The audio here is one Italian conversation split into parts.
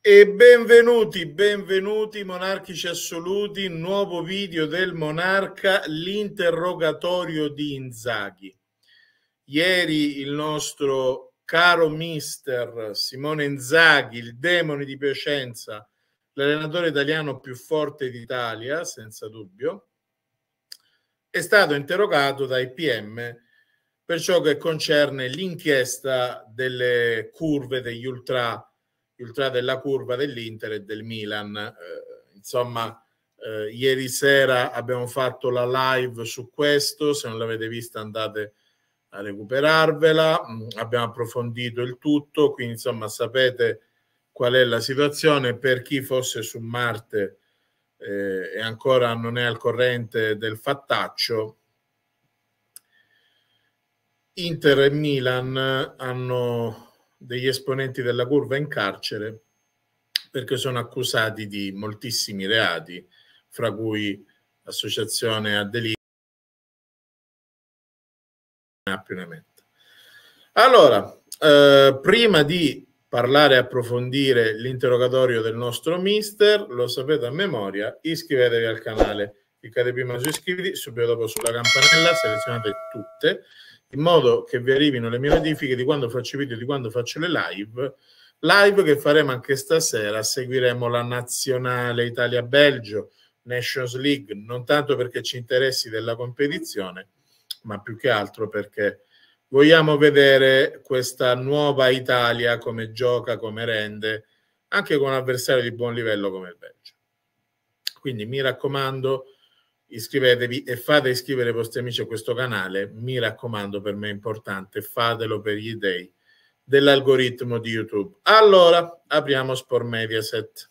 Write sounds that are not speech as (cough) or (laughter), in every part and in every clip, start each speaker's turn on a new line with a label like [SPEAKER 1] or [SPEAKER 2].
[SPEAKER 1] E benvenuti, benvenuti monarchici assoluti, nuovo video del monarca, l'interrogatorio di Inzaghi. Ieri il nostro caro mister Simone Inzaghi, il demone di Piacenza, l'allenatore italiano più forte d'Italia, senza dubbio, è stato interrogato dai PM per ciò che concerne l'inchiesta delle curve degli ultra tra della curva dell'Inter e del Milan. Eh, insomma, eh, ieri sera abbiamo fatto la live su questo, se non l'avete vista andate a recuperarvela, mm, abbiamo approfondito il tutto, quindi insomma sapete qual è la situazione per chi fosse su Marte eh, e ancora non è al corrente del fattaccio. Inter e Milan hanno degli esponenti della curva in carcere perché sono accusati di moltissimi reati, fra cui associazione a delitto. Ah, allora, eh, prima di parlare e approfondire l'interrogatorio del nostro mister, lo sapete a memoria, iscrivetevi al canale, cliccate prima su iscriviti, subito dopo sulla campanella, selezionate tutte in modo che vi arrivino le mie notifiche di quando faccio i video, di quando faccio le live. Live che faremo anche stasera, seguiremo la nazionale Italia-Belgio, Nations League, non tanto perché ci interessi della competizione, ma più che altro perché vogliamo vedere questa nuova Italia come gioca, come rende, anche con un avversario di buon livello come il Belgio. Quindi mi raccomando, iscrivetevi e fate iscrivere i vostri amici a questo canale, mi raccomando per me è importante, fatelo per gli dei dell'algoritmo di YouTube. Allora, apriamo Sport Mediaset.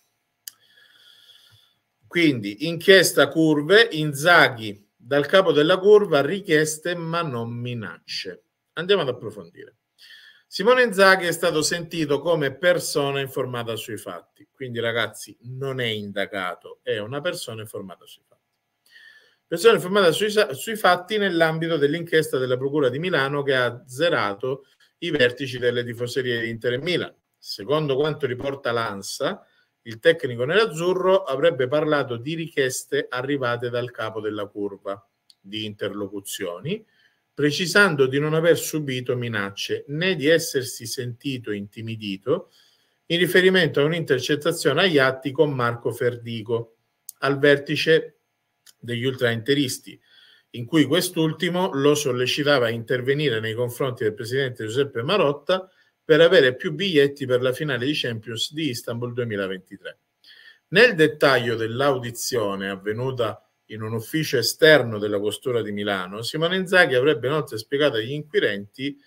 [SPEAKER 1] Quindi, inchiesta curve, Inzaghi dal capo della curva, richieste ma non minacce. Andiamo ad approfondire. Simone Inzaghi è stato sentito come persona informata sui fatti, quindi ragazzi non è indagato, è una persona informata sui fatti. Persona informata sui, sui fatti nell'ambito dell'inchiesta della Procura di Milano che ha zerato i vertici delle tifoserie di Inter e Milan. Secondo quanto riporta l'ANSA, il tecnico nerazzurro avrebbe parlato di richieste arrivate dal capo della curva di interlocuzioni, precisando di non aver subito minacce né di essersi sentito intimidito in riferimento a un'intercettazione agli atti con Marco Ferdico al vertice degli ultrainteristi, in cui quest'ultimo lo sollecitava a intervenire nei confronti del presidente Giuseppe Marotta per avere più biglietti per la finale di Champions di Istanbul 2023. Nel dettaglio dell'audizione avvenuta in un ufficio esterno della Costura di Milano, Simone Inzaghi avrebbe inoltre spiegato agli inquirenti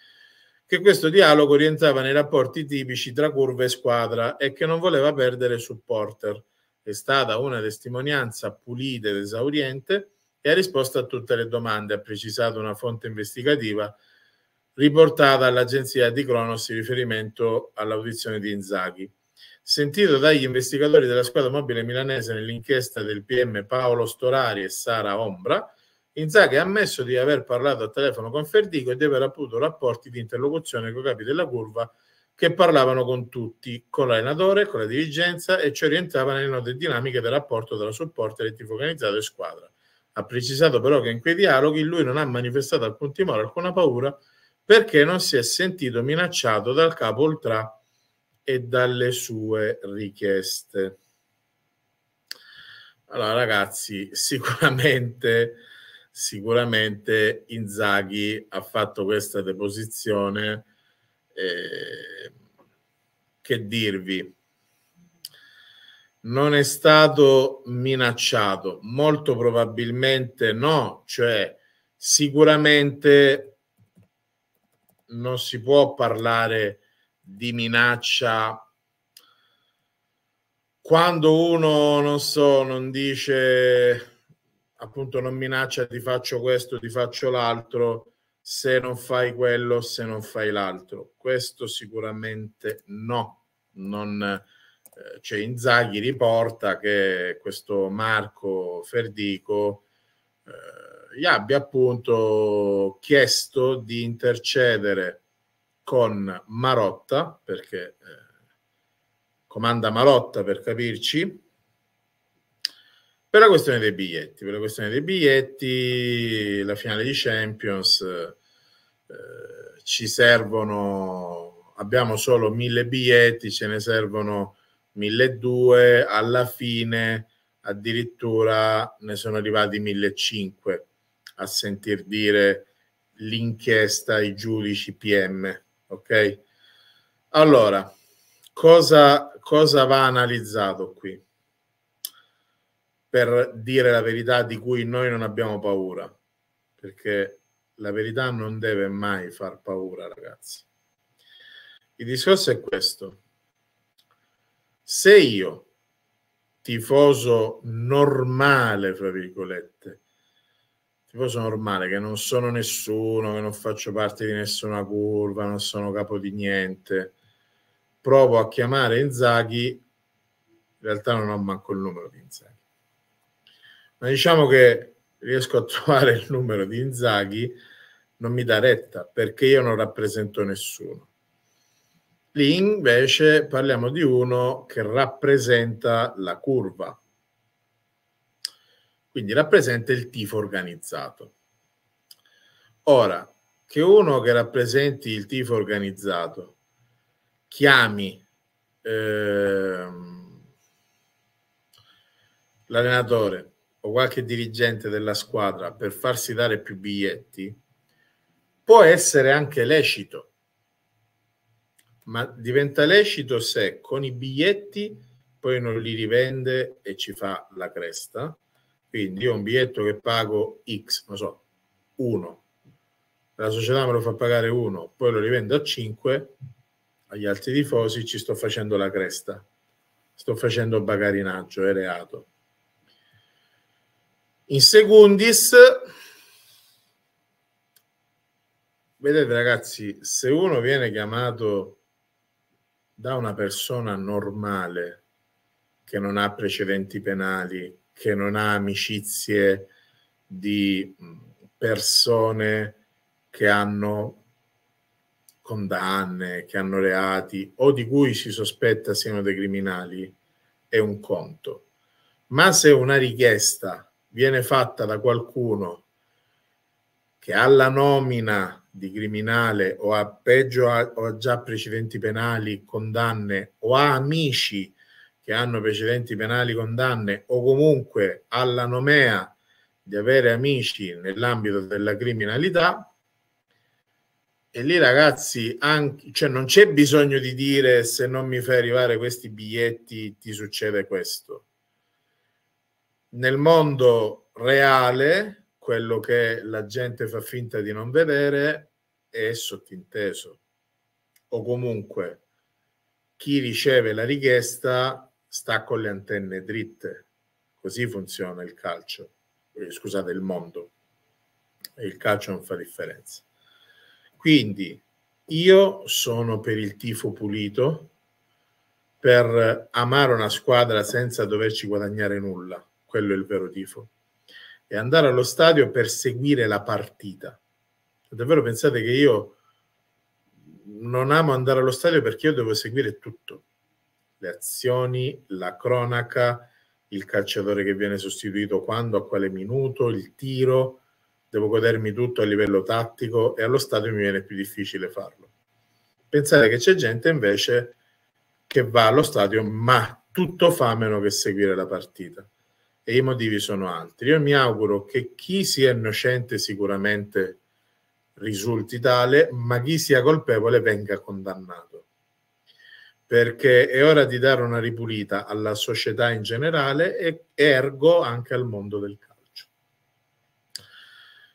[SPEAKER 1] che questo dialogo rientrava nei rapporti tipici tra curva e squadra e che non voleva perdere supporter, è stata una testimonianza pulita ed esauriente e ha risposto a tutte le domande, ha precisato una fonte investigativa riportata all'agenzia di Cronos in riferimento all'audizione di Inzaghi. Sentito dagli investigatori della squadra mobile milanese nell'inchiesta del PM Paolo Storari e Sara Ombra, Inzaghi ha ammesso di aver parlato a telefono con Ferdico e di aver avuto rapporti di interlocuzione con i capi della curva che parlavano con tutti, con l'allenatore, con la dirigenza e ci orientava nelle note dinamiche del rapporto tra supporter e tifo organizzato e squadra. Ha precisato però che in quei dialoghi lui non ha manifestato alcun timore, alcuna paura, perché non si è sentito minacciato dal capo Ultra e dalle sue richieste. Allora ragazzi, (laughs) sicuramente, sicuramente Inzaghi ha fatto questa deposizione eh, che dirvi, non è stato minacciato, molto probabilmente no, cioè sicuramente non si può parlare di minaccia quando uno non so, non dice appunto non minaccia ti faccio questo, ti faccio l'altro, se non fai quello, se non fai l'altro. Questo sicuramente no. Non, eh, cioè Inzaghi riporta che questo Marco Ferdico eh, gli abbia appunto chiesto di intercedere con Marotta, perché eh, comanda Marotta per capirci, per la questione dei biglietti. Per la questione dei biglietti, la finale di Champions eh, eh, ci servono, abbiamo solo mille biglietti, ce ne servono 1200, alla fine addirittura ne sono arrivati 1500 a sentir dire l'inchiesta, i giudici PM, ok? Allora, cosa, cosa va analizzato qui? Per dire la verità di cui noi non abbiamo paura, perché la verità non deve mai far paura, ragazzi. Il discorso è questo. Se io, tifoso normale, fra virgolette, tifoso normale, che non sono nessuno, che non faccio parte di nessuna curva, non sono capo di niente, provo a chiamare Inzaghi, in realtà non ho manco il numero di Inzaghi, ma diciamo che riesco a trovare il numero di Inzaghi, non mi dà retta perché io non rappresento nessuno. Lì invece parliamo di uno che rappresenta la curva, quindi rappresenta il tifo organizzato. Ora, che uno che rappresenti il tifo organizzato chiami eh, l'allenatore o qualche dirigente della squadra per farsi dare più biglietti, può essere anche lecito, ma diventa lecito se con i biglietti poi non li rivende e ci fa la cresta. Quindi io ho un biglietto che pago X, non so, 1, la società me lo fa pagare 1, poi lo rivendo a 5, agli altri tifosi ci sto facendo la cresta, sto facendo bagarinaggio, è reato in secundis vedete ragazzi se uno viene chiamato da una persona normale che non ha precedenti penali che non ha amicizie di mm, persone che hanno condanne, che hanno reati o di cui si sospetta siano dei criminali è un conto. Ma se una richiesta viene fatta da qualcuno che alla nomina di criminale o ha peggio o ha già precedenti penali, condanne o ha amici che hanno precedenti penali, condanne o comunque ha la nomea di avere amici nell'ambito della criminalità. E lì ragazzi, anche, cioè non c'è bisogno di dire se non mi fai arrivare questi biglietti ti succede questo nel mondo reale, quello che la gente fa finta di non vedere è sottinteso. O comunque chi riceve la richiesta sta con le antenne dritte. Così funziona il calcio, eh, scusate, il mondo. Il calcio non fa differenza. Quindi io sono per il tifo pulito, per amare una squadra senza doverci guadagnare nulla quello è il vero tifo. E andare allo stadio per seguire la partita. Davvero pensate che io non amo andare allo stadio perché io devo seguire tutto. Le azioni, la cronaca, il calciatore che viene sostituito quando, a quale minuto, il tiro. Devo godermi tutto a livello tattico e allo stadio mi viene più difficile farlo. Pensare che c'è gente invece che va allo stadio ma tutto fa meno che seguire la partita e i motivi sono altri. Io mi auguro che chi sia innocente sicuramente risulti tale, ma chi sia colpevole venga condannato. Perché è ora di dare una ripulita alla società in generale e ergo anche al mondo del calcio.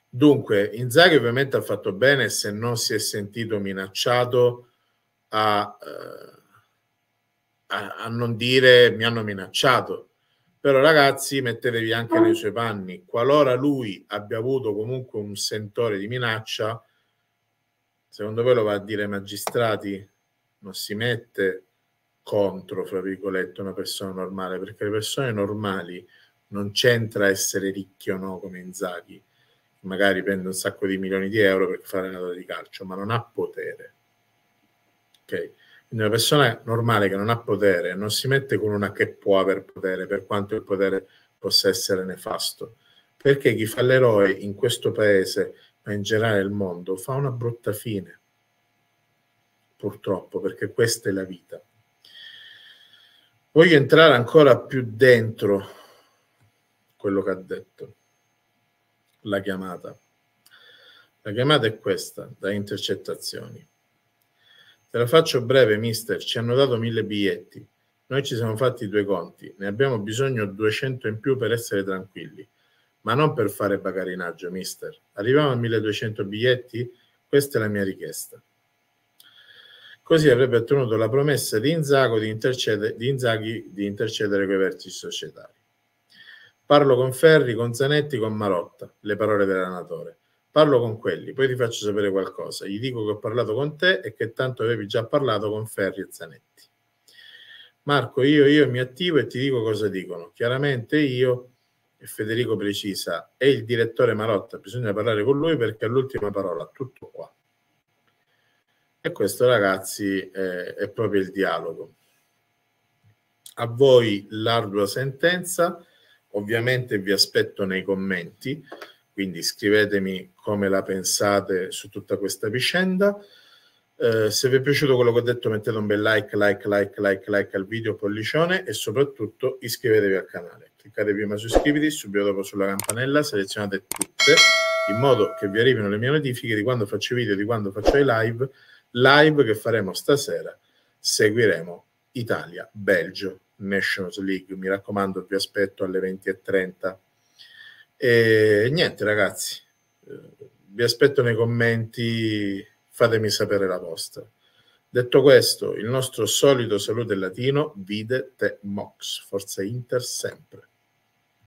[SPEAKER 1] Dunque, Inzaghi ovviamente ha fatto bene se non si è sentito minacciato a, eh, a, a non dire mi hanno minacciato però ragazzi, mettetevi anche nei ah. suoi panni. Qualora lui abbia avuto comunque un sentore di minaccia, secondo voi lo va a dire ai magistrati? Non si mette contro, fra virgolette, una persona normale, perché le persone normali non c'entra essere ricchi o no come Inzaghi, magari prende un sacco di milioni di euro per fare una data di calcio, ma non ha potere. Ok? una persona normale che non ha potere non si mette con una che può aver potere, per quanto il potere possa essere nefasto. Perché chi fa l'eroe in questo paese, ma in generale nel mondo, fa una brutta fine. Purtroppo, perché questa è la vita. Voglio entrare ancora più dentro quello che ha detto. La chiamata. La chiamata è questa, da intercettazioni. Te la faccio breve, mister. Ci hanno dato mille biglietti. Noi ci siamo fatti due conti. Ne abbiamo bisogno 200 in più per essere tranquilli. Ma non per fare bagarinaggio, mister. Arriviamo a 1200 biglietti? Questa è la mia richiesta. Così avrebbe ottenuto la promessa di, Inzago di, intercede, di Inzaghi di intercedere coi vertici societari. Parlo con Ferri, con Zanetti, con Marotta, le parole dell'anatore. Parlo con quelli, poi ti faccio sapere qualcosa. Gli dico che ho parlato con te e che tanto avevi già parlato con Ferri e Zanetti. Marco, io, io mi attivo e ti dico cosa dicono. Chiaramente io, e Federico precisa, e il direttore Marotta, bisogna parlare con lui perché è l'ultima parola, tutto qua. E questo ragazzi è, è proprio il dialogo. A voi l'ardua sentenza, ovviamente vi aspetto nei commenti. Quindi scrivetemi come la pensate su tutta questa vicenda. Eh, se vi è piaciuto quello che ho detto mettete un bel like, like, like, like, like al video, pollicione e soprattutto iscrivetevi al canale. Cliccate prima su iscriviti, subito dopo sulla campanella, selezionate tutte in modo che vi arrivino le mie notifiche di quando faccio i video, di quando faccio i live, live che faremo stasera. Seguiremo Italia, Belgio, Nations League. Mi raccomando, vi aspetto alle 20.30. E niente ragazzi, eh, vi aspetto nei commenti, fatemi sapere la vostra. Detto questo, il nostro solito saluto in latino, vide te mox, forza Inter sempre.